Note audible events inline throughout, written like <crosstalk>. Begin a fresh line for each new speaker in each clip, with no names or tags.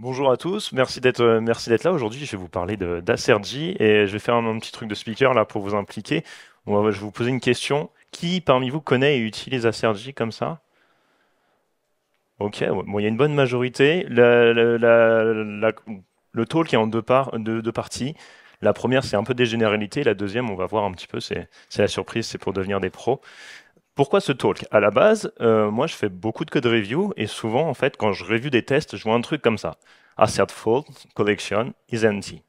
Bonjour à tous, euh, merci d'être là aujourd'hui. Je vais vous parler d'Acergy et je vais faire un, petit truc de speaker là pour vous impliquer. je vais vous poser une question. Qui parmi vous connaît et utilise Acergy comme ça Ok, bon, il y a une bonne majorité. Le la, la, le talk est en deux parties. La première, c'est un peu des généralités. La deuxième, on va voir un petit peu, c'est la surprise, c'est pour devenir des pros. Pourquoi ce talk À la base, euh, moi, je fais beaucoup de code review et souvent, en fait, quand je review des tests, je vois un truc comme ça. Assert false collection is empty.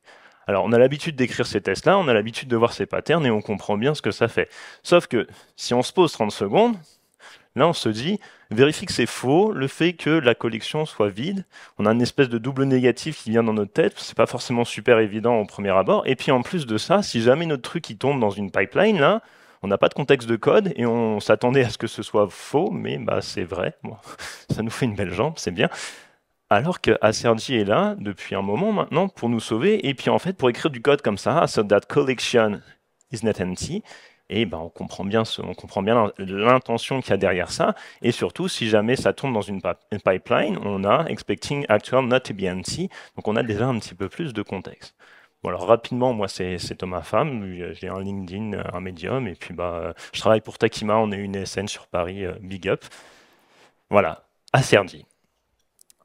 Alors, on a l'habitude d'écrire ces tests-là, on a l'habitude de voir ces patterns et on comprend bien ce que ça fait. Sauf que si on se pose 30 secondes, là, on se dit, vérifie que c'est faux, le fait que la collection soit vide. On a une espèce de double négatif qui vient dans notre tête, c'est pas forcément super évident au premier abord. Et puis, en plus de ça, si jamais notre truc il tombe dans une pipeline, là, on n'a pas de contexte de code et on s'attendait à ce que ce soit faux, mais bah, c'est vrai. <laughs> ça nous fait une belle jambe, c'est bien. Alors que Asergi est là depuis un moment maintenant pour nous sauver et puis en fait pour écrire du code comme ça, ah, so that collection is not empty, et eh ben, on comprend bien on comprend bien l'intention qu'il y a derrière ça et surtout si jamais ça tombe dans une, une, pipeline, on a expecting actual not to be empty, donc on a déjà un petit peu plus de contexte. Bon, alors rapidement, moi, c'est Thomas Femme. J'ai un LinkedIn, euh, un Medium. Et puis, bah, euh, je travaille pour Takima. On est une SN sur Paris, euh, Big Up. Voilà, à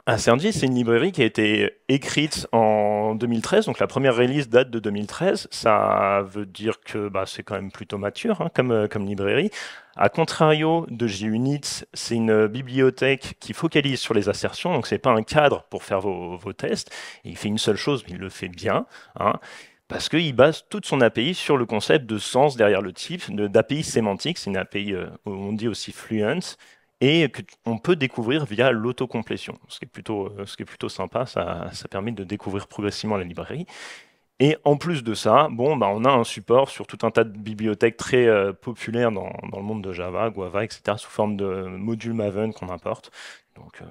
un c'est une librairie qui a été écrite en 2013, donc la première release date de 2013. Ça veut dire que bah, c'est quand même plutôt mature hein, comme, euh, comme librairie. À contrario de JUnit, c'est une bibliothèque qui focalise sur les assertions, donc c'est pas un cadre pour faire vos, vos tests. il fait une seule chose, mais il le fait bien. Hein parce qu'il base toute son API sur le concept de sens derrière le type, d'API sémantique, c'est une API, euh, on dit aussi fluent, et qu'on peut découvrir via l'autocomplétion, ce qui est plutôt, euh, ce qui est plutôt sympa, ça, permet de découvrir progressivement la librairie. Et en plus de ça, bon, bah, on a un support sur tout un tas de bibliothèques très euh, populaires dans, le monde de Java, Guava, etc., sous forme de module Maven qu'on importe. Donc, euh,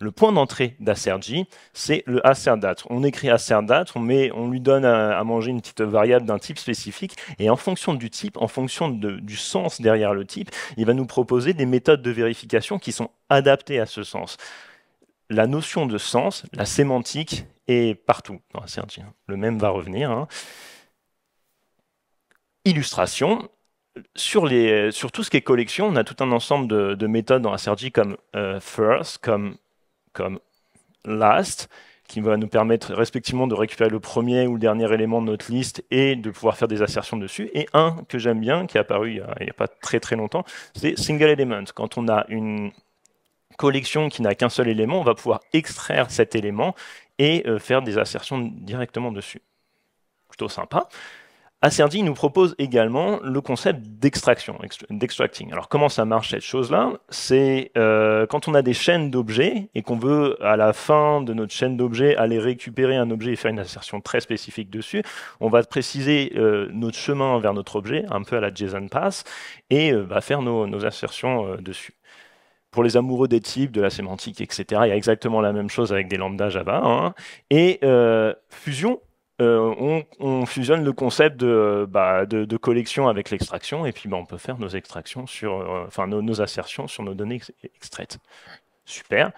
le point d'entrée d'Acergy, c'est le ACERDAT. On écrit acerdate, on, on lui donne à, manger une petite variable d'un type spécifique, et en fonction du type, en fonction du sens derrière le type, il va nous proposer des méthodes de vérification qui sont adaptées à ce sens. La notion de sens, la sémantique, est partout dans Acergy. Hein. Le même va revenir. Hein. Illustration, sur, les, sur, tout ce qui est collection, on a tout un ensemble de, méthodes dans Acergy comme euh, first, comme comme last, qui va nous permettre respectivement de récupérer le premier ou le dernier élément de notre liste et de pouvoir faire des assertions dessus. Et un que j'aime bien, qui est apparu il n'y a, pas très très longtemps, c'est single element. Quand on a une collection qui n'a qu'un seul élément, on va pouvoir extraire cet élément et euh, faire des assertions directement dessus. Plutôt sympa. Acerdi nous propose également le concept d'extraction, d'extracting. Alors comment ça marche cette chose-là C'est euh, quand on a des chaînes d'objets et qu'on veut à la fin de notre chaîne d'objets aller récupérer un objet et faire une assertion très spécifique dessus, on va préciser euh, notre chemin vers notre objet, un peu à la JSON pass, et euh, va faire nos, assertions dessus pour les amoureux des types, de la sémantique, etc. Il y a exactement la même chose avec des lambdas Java. Hein, et Fusion euh, on, fusionne le concept bah, de, collection avec l'extraction, et puis bah, on peut faire nos extractions sur, euh, enfin nos, assertions sur nos données extraites. Super.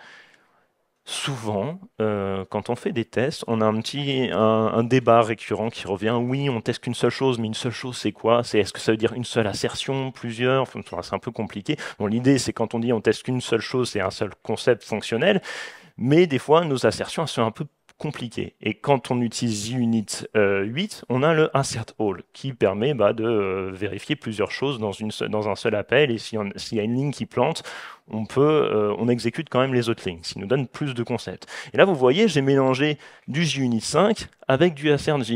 Souvent, euh, quand on fait des tests, on a un petit un, débat récurrent qui revient. Oui, on teste qu'une seule chose, mais une seule chose, c'est quoi C'est est-ce que ça veut dire une seule assertion, plusieurs enfin, C'est un peu compliqué. Bon, l'idée, c'est quand on dit on teste qu'une seule chose, c'est un seul concept fonctionnel. Mais des fois, nos assertions elles sont un peu compliqué. Et quand on utilise JUnit 8, euh, on a le insert all qui permet bah, de euh, vérifier plusieurs choses dans, une, dans un seul appel. Et s'il y a une ligne qui plante, on peut, euh, on exécute quand même les autres lignes, ce qui nous donne plus de concepts. Et là, vous voyez, j'ai mélangé du JUnit 5 avec du assertJ.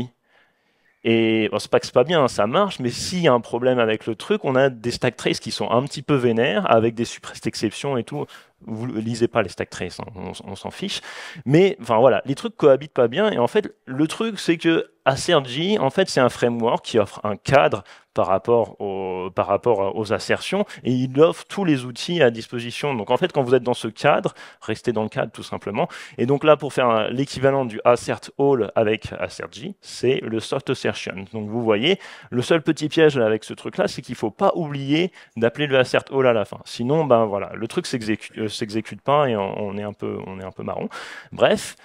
Et c'est pas que c'est pas bien, hein, ça marche, mais s'il y a un problème avec le truc, on a des stack traces qui sont un petit peu vénères, avec des suppresses exceptions et tout vous lisez pas les stack traces, on, s'en fiche. Mais enfin voilà, les trucs cohabitent pas bien. Et en fait, le truc, c'est que assert.j en fait, c'est un framework qui offre un cadre par rapport, aux, par rapport aux assertions et il offre tous les outils à disposition. Donc, en fait, quand vous êtes dans ce cadre, restez dans le cadre tout simplement. Et donc là, pour faire l'équivalent du assert all avec assert.j c'est le soft assertion. Donc, vous voyez, le seul petit piège avec ce truc-là, c'est qu'il faut pas oublier d'appeler le assert all à la fin. Sinon, ben voilà, le truc s'exécute euh, s'exécute pas et on, est un peu, on est un peu marron. Bref,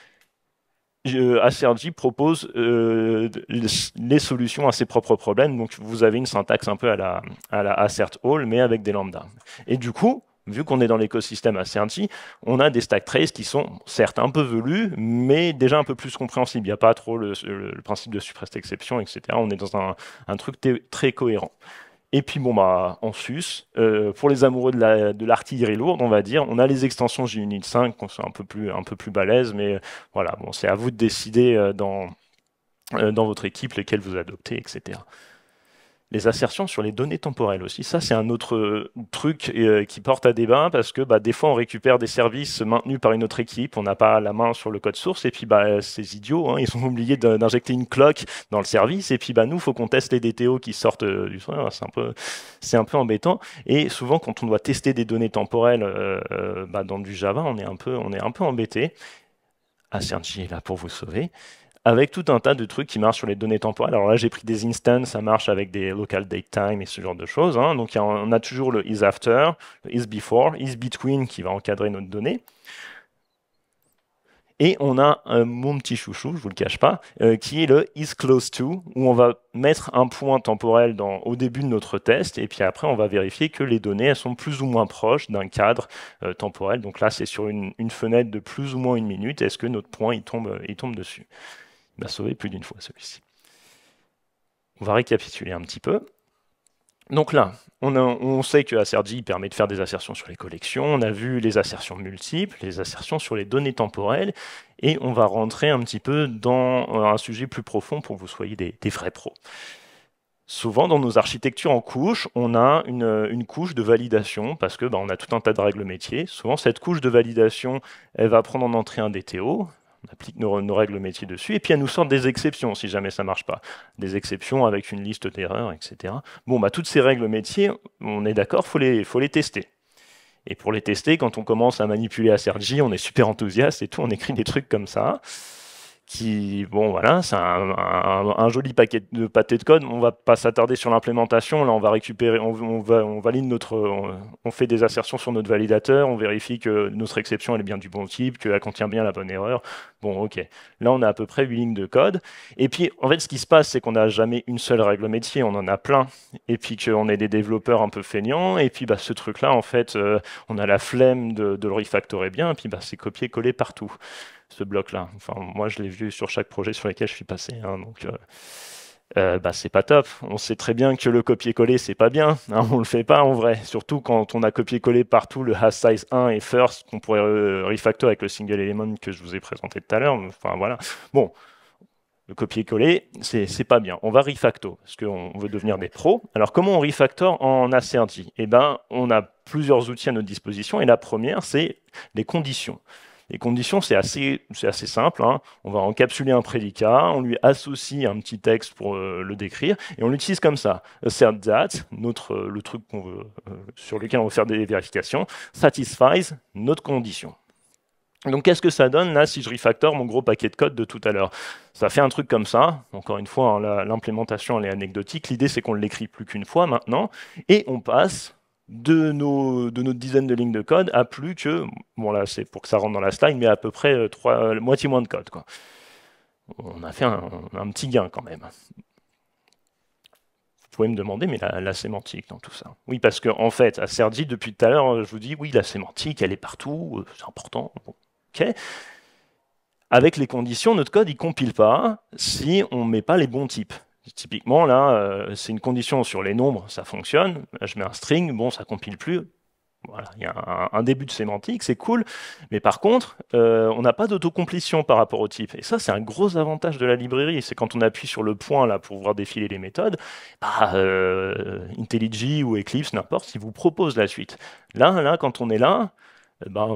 Acergy propose euh, les solutions à ses propres problèmes. Donc, vous avez une syntaxe un peu à la, à la assert all, mais avec des lambdas. Et du coup, vu qu'on est dans l'écosystème Acergy, on a des stack traces qui sont certes un peu velus, mais déjà un peu plus compréhensibles. Il n'y a pas trop le, principe de suppress exception, etc. On est dans un, un truc très cohérent. Et puis bon bah en sus, euh, pour les amoureux de l'artillerie la, de lourde, on va dire, on a les extensions G 5 qu'on soit un peu plus un peu plus mais euh, voilà, bon c'est à vous de décider euh, dans dans votre équipe lesquelles vous adoptez, etc les assertions sur les données temporelles aussi. Ça, c'est un autre euh, truc euh, qui porte à débat parce que bah, des fois, on récupère des services maintenus par une autre équipe, on n'a pas la main sur le code source, et puis bah, euh, ces idiots, hein, ils ont <laughs> oublié d'injecter une cloque dans le service, et puis bah, nous, il faut qu'on teste les DTO qui sortent du du c'est un, peu, un peu embêtant. Et souvent, quand on doit tester des données temporelles bah, dans du Java, on est un peu, on est un peu embêté. Asserti ah, est là pour vous sauver avec tout un tas de trucs qui marchent sur les données temporelles. Alors là, j'ai pris des instances, ça marche avec des local date time et ce genre de choses. Hein. Donc on a toujours le is after, is before, is between qui va encadrer notre donnée. Et on a euh, mon petit chouchou, je vous le cache pas, euh, qui est le is close to, où on va mettre un point temporel au début de notre test, et puis après on va vérifier que les données elles sont plus ou moins proches d'un cadre euh, temporel. Donc là c'est sur une, fenêtre de plus ou moins une minute, est-ce que notre point il tombe, il tombe dessus. Il sauvé plus d'une fois celui-ci. On va récapituler un petit peu. Donc là, on, sait que sergie permet de faire des assertions sur les collections, on a vu les assertions multiples, les assertions sur les données temporelles, et on va rentrer un petit peu dans euh, un sujet plus profond pour que vous soyez des, vrais pros. Souvent, dans nos architectures en couche, on a une, couche de validation parce qu'on bah, a tout un tas de règles métiers. Souvent, cette couche de validation, elle va prendre en entrée un DTO, on applique nos, règles métiers dessus, et puis elles nous sortent des exceptions si jamais ça ne marche pas. Des exceptions avec une liste d'erreurs, etc. Bon, bah, toutes ces règles métiers, on est d'accord, il faut les, faut les tester. Et pour les tester, quand on commence à manipuler à Sergi, on est super enthousiaste et tout, on écrit des trucs comme ça qui, bon voilà, c'est un, joli paquet de pâté de code. On va pas s'attarder sur l'implémentation. Là, on va récupérer, on, valide notre, on, fait des assertions sur notre validateur, on vérifie que notre exception elle est bien du bon type, qu'elle contient bien la bonne erreur. Bon, ok. Là, on a à peu près 8 lignes de code. Et puis, en fait, ce qui se passe, c'est qu'on n'a jamais une seule règle métier, on en a plein. Et puis qu'on est des développeurs un peu feignants. Et puis, bah, ce truc-là, en fait, euh, on a la flemme de, le refactorer bien. Et puis, bah, c'est copié-collé partout ce bloc-là. Enfin, moi, je l'ai vu sur chaque projet sur lequel je suis passé. Hein, donc, euh, euh, bah, c'est pas top. On sait très bien que le copier-coller, c'est pas bien. On hein, on le fait pas en vrai. Surtout quand on a copié-collé partout le has size 1 et first qu'on pourrait euh, refactor avec le single element que je vous ai présenté tout à l'heure. Enfin, voilà. Bon. Le copier-coller, c'est pas bien. On va refactor, parce qu'on veut devenir des pros. Alors, comment on refactor en ACRJ Eh ben, on a plusieurs outils à notre disposition, et la première, c'est les conditions. Les conditions, c'est assez, simple. Hein. On va encapsuler un prédicat, on lui associe un petit texte pour euh, le décrire, et on l'utilise comme ça. Assert that, notre, euh, le truc euh, sur lequel on veut faire des vérifications, satisfies notre condition. Donc qu'est-ce que ça donne là si je refactor mon gros paquet de code de tout à l'heure Ça fait un truc comme ça. Encore une fois, hein, l'implémentation elle est anecdotique. L'idée c'est qu'on l'écrit plus qu'une fois maintenant, et on passe de nos, de dizaines de lignes de code à plus que, bon là c'est pour que ça rentre dans la slide, mais à peu près euh, trois, euh, moitié moins de code. Quoi. On a fait un, petit gain quand même. Vous pouvez me demander, mais la, sémantique dans tout ça. Oui, parce qu'en en fait, à Sergi, depuis tout à l'heure, je vous dis, oui, la sémantique, elle est partout, euh, c'est important. ok. Avec les conditions, notre code, il compile pas si on ne met pas les bons types. Typiquement, là, euh, c'est une condition sur les nombres, ça fonctionne. Je mets un string, bon, ça compile plus. Voilà, il y a un, début de sémantique, c'est cool. Mais par contre, euh, on n'a pas d'autocomplétion par rapport au type. Et ça, c'est un gros avantage de la librairie. C'est quand on appuie sur le point là pour voir défiler les méthodes, bah, euh, IntelliJ ou Eclipse, n'importe, ils vous proposent la suite. Là, là, quand on est là, bah,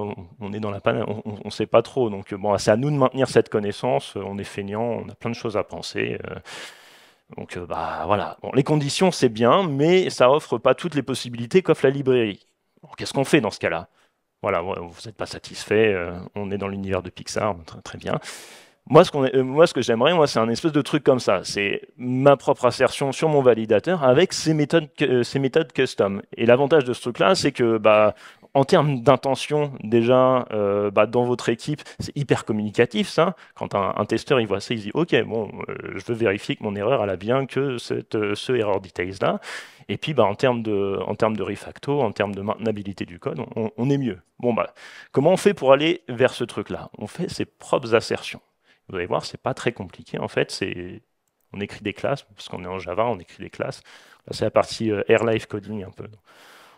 on est dans la panne, on ne sait pas trop. Donc bon, c'est à nous de maintenir cette connaissance. On est feignant, on a plein de choses à penser. Donc euh, bah voilà, les conditions c'est bien, mais ça offre pas toutes les possibilités qu'offre la librairie. Qu'est-ce qu'on fait dans ce cas-là Voilà, vous n'êtes pas satisfait, euh, on est dans l'univers de Pixar, très, bien. Moi, ce, euh, que j'aimerais, c'est un espèce de truc comme ça. C'est ma propre assertion sur mon validateur avec ces méthodes, méthodes custom. Et l'avantage de ce truc-là, c'est que, bah, en termes d'intention, déjà, euh, bah, dans votre équipe, c'est hyper communicatif, ça. Quand un, testeur, il voit ça, il se dit, OK, bon, euh, je veux vérifier que mon erreur, elle a bien que cette, euh, ce error details-là. Et puis, bah, en termes de, en de refacto, en termes de maintenabilité du code, on, est mieux. Bon, bah, comment on fait pour aller vers ce truc-là On fait ses propres assertions. Vous allez voir, c'est pas très compliqué, en fait. C'est, on écrit des classes, parce qu'on est en Java, on écrit des classes. c'est la partie AirLife coding, un peu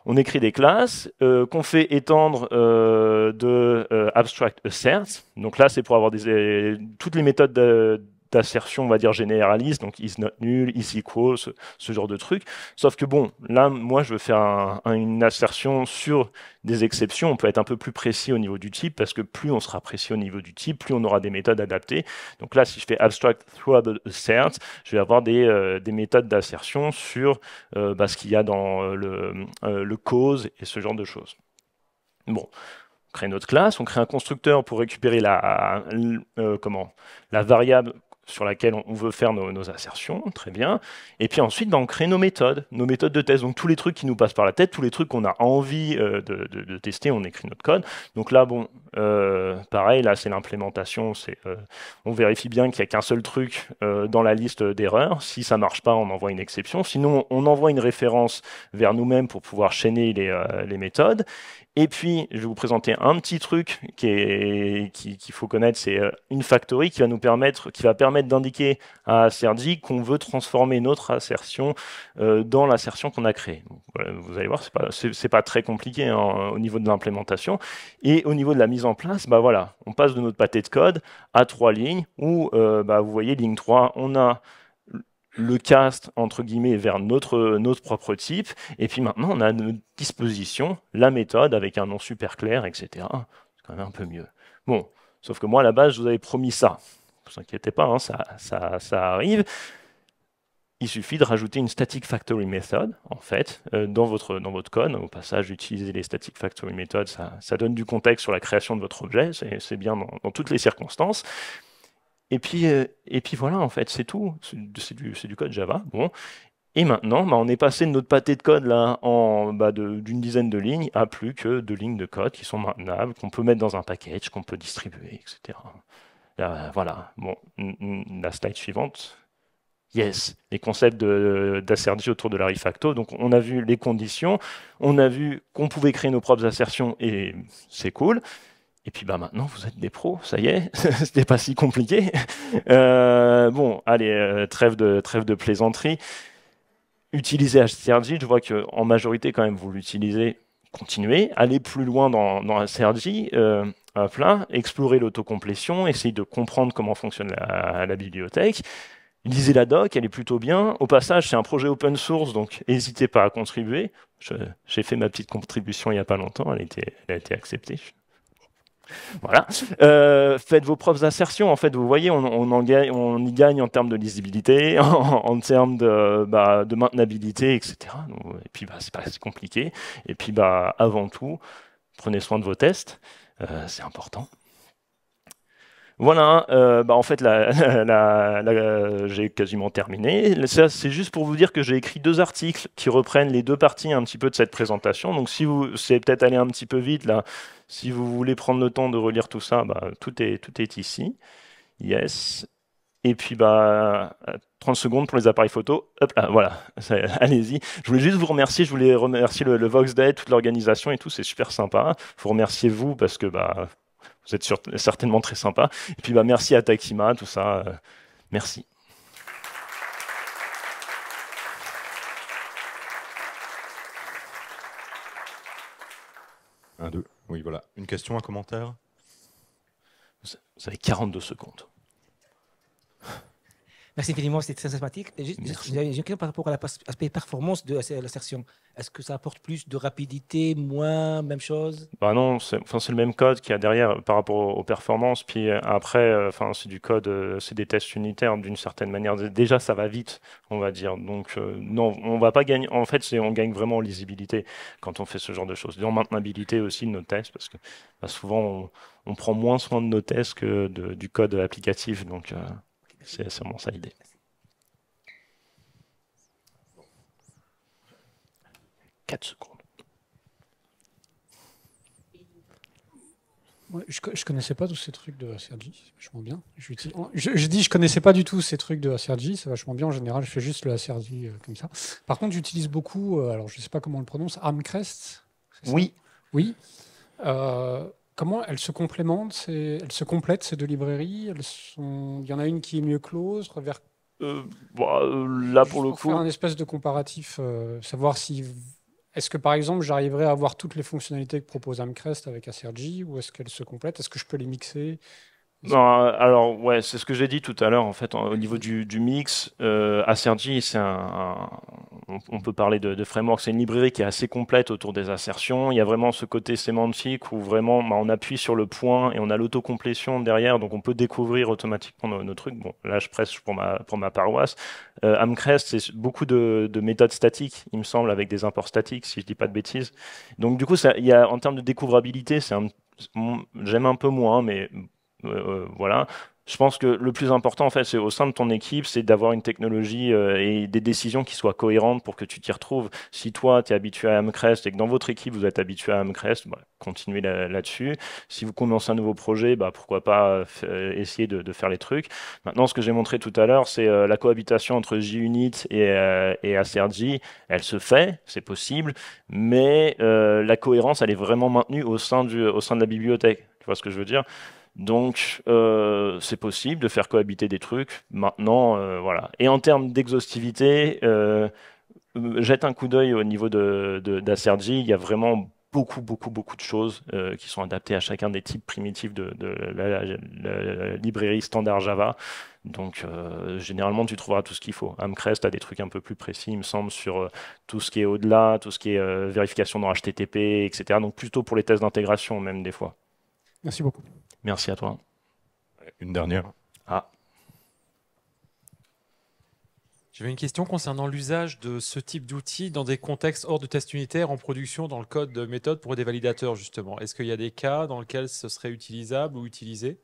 on écrit des classes euh, qu'on fait étendre euh, de euh, abstract assert. Donc là, c'est pour avoir des, toutes les méthodes de d'assertion, on va dire, généraliste, donc is not null, is equal, ce, genre de truc. Sauf que bon, là, moi, je veux faire une assertion sur des exceptions. On peut être un peu plus précis au niveau du type, parce que plus on sera précis au niveau du type, plus on aura des méthodes adaptées. Donc là, si je fais abstract throwable assert, je vais avoir des, euh, méthodes d'assertion sur euh, bah, ce qu'il y a dans euh, le, cause et ce genre de choses. Bon, on crée notre classe, on crée un constructeur pour récupérer la, comment, la variable sur laquelle on veut faire nos, assertions, très bien. Et puis ensuite, on crée nos méthodes, nos méthodes de test. Donc tous les trucs qui nous passent par la tête, tous les trucs qu'on a envie euh, de, tester, on écrit notre code. Donc là, bon, euh, pareil, là c'est l'implémentation. Euh, on vérifie bien qu'il n'y a qu'un seul truc dans la liste d'erreurs. Si ça marche pas, on envoie une exception. Sinon, on envoie une référence vers nous-mêmes pour pouvoir chaîner les méthodes. Et puis, je vais vous présenter un petit truc qu'il qui, faut connaître, c'est euh, une factory qui va nous permettre, qui va permettre d'indiquer à Sergi qu'on veut transformer notre assertion euh, dans l'assertion qu'on a créée. vous allez voir, c'est pas, pas très compliqué hein, au niveau de l'implémentation. Et au niveau de la mise en place, bah voilà, on passe de notre pâté de code à trois lignes où, euh, bah, vous voyez, ligne 3, on a le cast entre guillemets vers notre, notre propre type. Et puis maintenant, on a à notre disposition la méthode avec un nom super clair, etc. C'est quand même un peu mieux. Bon, sauf que moi, à la base, je vous avais promis ça. Ne vous inquiétez pas, hein, ça, ça, arrive il suffit de rajouter une static factory method, en fait, euh, dans, votre, dans votre code. Au passage, utiliser les static factory methods, ça, donne du contexte sur la création de votre objet, c'est bien dans, toutes les circonstances. Et puis, euh, et puis voilà, en fait, c'est tout. C'est du, code Java. Bon. Et maintenant, bah, on est passé de notre pâté de code là, en, bah, d'une dizaine de lignes à plus que deux lignes de code qui sont maintenables, qu'on peut mettre dans un package, qu'on peut distribuer, etc. voilà. Bon, la slide suivante. Yes, les concepts d'assertie autour de la refacto. Donc, on a vu les conditions, on a vu qu'on pouvait créer nos propres assertions et c'est cool. Et puis bah maintenant, vous êtes des pros, ça y est, <laughs> c'était pas si compliqué. <laughs> Euh, bon, allez, euh, trêve de trêve de plaisanterie. Utilisez HCRJ, je vois que en majorité quand même vous l'utilisez. Continuez, allez plus loin dans, dans HCRJ, euh, hop explorez l'autocomplétion, essayez de comprendre comment fonctionne la, bibliothèque. Lisez la doc, elle est plutôt bien. Au passage, c'est un projet open source, donc n'hésitez pas à contribuer. J'ai fait ma petite contribution il n'y a pas longtemps, elle a été, elle a été acceptée. Voilà. Euh, faites vos propres insertions. En fait, vous voyez, on, y gagne en termes de lisibilité, <laughs> en, termes de, bah, maintenabilité, etc. et puis, bah, c'est pas si compliqué. Et puis, bah, avant tout, prenez soin de vos tests. Euh, c'est important. Voilà, hein, euh, bah en fait, <laughs> euh, j'ai quasiment terminé. C'est juste pour vous dire que j'ai écrit deux articles qui reprennent les deux parties un petit peu de cette présentation. Donc, si vous, c'est peut-être allé un petit peu vite là. Si vous voulez prendre le temps de relire tout ça, bah, tout est tout est ici. Yes. Et puis, bah, 30 secondes pour les appareils photo. Hop là, voilà, <laughs> allez-y. Je voulais juste vous remercier. Je voulais remercier le, Vox Day, toute l'organisation et tout. C'est super sympa. Vous remerciez vous parce que bah, vous êtes certainement très sympa. Et puis bah, merci à Takima, tout ça. Euh, merci. Un, deux. Oui, voilà. Une question, un commentaire Vous avez 42 secondes.
Merci infiniment, c'était très sympathique. J'ai une question par rapport à l'aspect performance de l'insertion. Est-ce que ça apporte plus de rapidité, moins, même chose
Bah non, c'est le même code qu'il y a derrière par rapport aux, performances. Puis euh, après, euh, enfin, c'est du code, euh, c'est des tests unitaires d'une certaine manière. Déjà, ça va vite, on va dire. Donc non, on va pas gagner. En fait, on gagne vraiment en lisibilité quand on fait ce genre de choses. Et en maintenabilité aussi de nos tests, parce que bah, souvent, on, prend moins soin de nos tests que du code applicatif. Donc c'est sûrement ça l'idée.
Quatre secondes. je, ne connaissais pas tous ces trucs de Sergi, c'est vachement bien. Je, dis je, dis je connaissais pas du tout ces trucs de Sergi, c'est vachement bien en général, je fais juste le Sergi euh, comme ça. Par contre, j'utilise beaucoup, euh, alors je sais pas comment on le prononce, Armcrest Oui. Oui. Euh, Comment elles se se complètent ces deux librairies elles sont, Il y en a une qui est mieux close Vers...
Euh, bah, euh, là pour le coup. Faire un
espèce de comparatif, euh, savoir si est-ce que par exemple j'arriverai à avoir toutes les fonctionnalités que propose Amcrest avec ACRG ou est-ce qu'elles se complètent Est-ce que je peux les mixer euh,
alors ouais, c'est ce que j'ai dit tout à l'heure en fait au niveau du, du mix. Euh, c'est un, on, peut parler de, de framework, c'est une librairie qui est assez complète autour des assertions. Il y a vraiment ce côté sémantique où vraiment bah, on appuie sur le point et on a l'autocomplétion derrière, donc on peut découvrir automatiquement nos, nos, trucs. Bon, là je presse pour ma pour ma paroisse. Euh, Amcrest, c'est beaucoup de, de, méthodes statiques, il me semble, avec des imports statiques, si je dis pas de bêtises. Donc du coup, ça, il y a en termes de découvrabilité, c'est un j'aime un peu moins, mais euh, euh, voilà. Je pense que le plus important, fait, c'est au sein de ton équipe, c'est d'avoir une technologie euh, et des décisions qui soient cohérentes pour que tu t'y retrouves. Si toi, tu es habitué à Amcrest et que dans votre équipe, vous êtes habitué à Amcrest, bah, continuez là-dessus. si vous commencez un nouveau projet, bah, pourquoi pas essayer de, faire les trucs. Maintenant, ce que j'ai montré tout à l'heure, c'est la cohabitation entre JUnit et, et Elle se fait, c'est possible, mais la cohérence, elle est vraiment maintenue au sein, au sein de la bibliothèque. Tu vois ce que je veux dire donc, euh, c'est possible de faire cohabiter des trucs. Maintenant, euh, voilà. Et en termes d'exhaustivité, euh, jette un coup d'œil au niveau de, d'Acergy. Il y a vraiment beaucoup, beaucoup, beaucoup de choses qui sont adaptées à chacun des types primitifs de, la, librairie standard Java. Donc, généralement, tu trouveras tout ce qu'il faut. Amcrest a des trucs un peu plus précis, il me semble, sur tout ce qui est au-delà, tout ce qui est vérification dans HTTP, etc. Donc, plutôt pour les tests d'intégration, même des fois. Merci beaucoup. Merci à toi. Une dernière.
Ah. J'avais une question concernant l'usage de ce type d'outils dans des contextes hors de test unitaire, en production dans le code de méthode pour des validateurs, justement. Est-ce qu'il y a des cas dans lesquels ce serait utilisable ou utilisé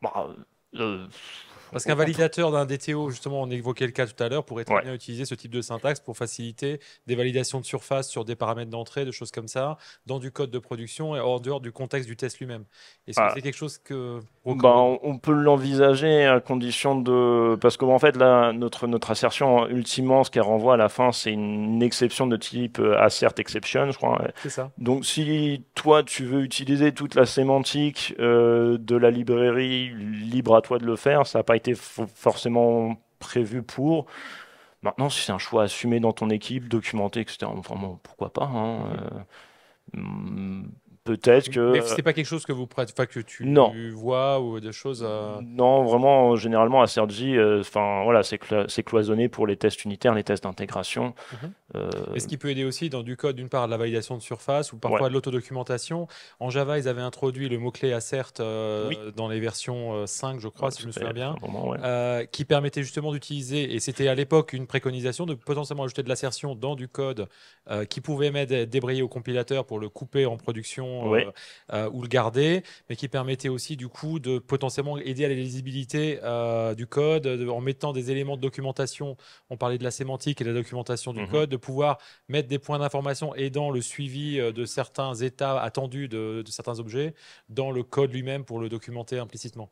bah, euh, euh, parce qu'un validateur d'un DTO, justement, on évoquait le cas tout à l'heure, pourrait très bien utiliser ce type de syntaxe pour faciliter des validations de surface sur des paramètres d'entrée, de choses comme ça, dans du code de production et en dehors du contexte du test lui-même. Est-ce que ah. c'est quelque chose que...
Ben, on peut l'envisager à condition de... Parce qu'en en fait, là, notre, notre assertion, ultimement, ce qu'elle renvoie à la fin, c'est une exception de type euh, assert exception, je crois. C'est ça. Donc, si toi, tu veux utiliser toute la sémantique euh, de la librairie, libre à toi de le faire, ça n'a pas été forcément prévu pour. Maintenant, si c'est un choix assumé dans ton équipe, documenté, etc., enfin, pourquoi pas. Hein, euh, peut-être que. Euh, c'est pas
quelque chose que vous que tu vois ou des choses.
Non, vraiment, généralement à euh, enfin voilà, c'est cloisonné pour les tests unitaires, les tests d'intégration. Mhm. Euh, est ce qui
peut aider aussi dans du code, d'une part, de la validation de surface ou parfois de l'autodocumentation. En Java, ils avaient introduit le mot-clé assert dans les versions 5, je crois, si je me souviens bien, qui permettait justement d'utiliser, et c'était à l'époque une préconisation, de potentiellement ajouter de l'assertion dans du code qui pouvait m'aider débrayer au compilateur pour le couper en production euh, euh, ou le garder, mais qui permettait aussi du coup de potentiellement aider à la lisibilité euh, du code en mettant des éléments de documentation. On parlait de la sémantique et de la documentation du mhm. code, de pouvoir mettre des points d'information aidant le suivi de certains états attendus de certains objets dans le code lui-même pour le documenter implicitement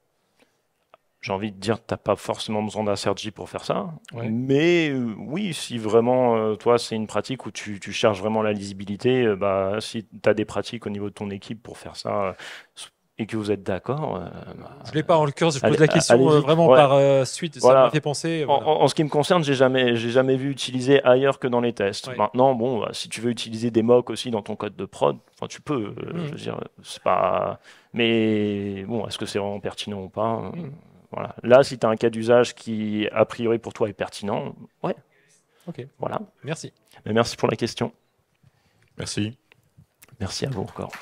j'ai envie de dire, tu n'as pas forcément besoin d'un Sergi pour faire ça. Mais euh, oui, si vraiment, euh, toi, c'est une pratique où tu, tu cherches vraiment la lisibilité, euh, bah, si tu as des pratiques au niveau de ton équipe pour faire ça, et que vous êtes d'accord. Je bah,
je l'ai pas en l'occurrence, je pose la question vraiment par suite, voilà. ça m'a fait
penser. En, ce qui me concerne, j'ai jamais, j'ai jamais vu utiliser ailleurs que dans les tests. Maintenant, bon, bah, si tu veux utiliser des mocks aussi dans ton code de prod, enfin, tu peux. Mm. Je veux dire, c'est pas. Mais bon, est-ce que c'est vraiment pertinent ou pas mm. Voilà. Là, si tu as un cas d'usage qui, a priori, pour toi est pertinent, ouais. Ok. Voilà. Merci. Mais merci pour la question. Merci. Merci à vous encore.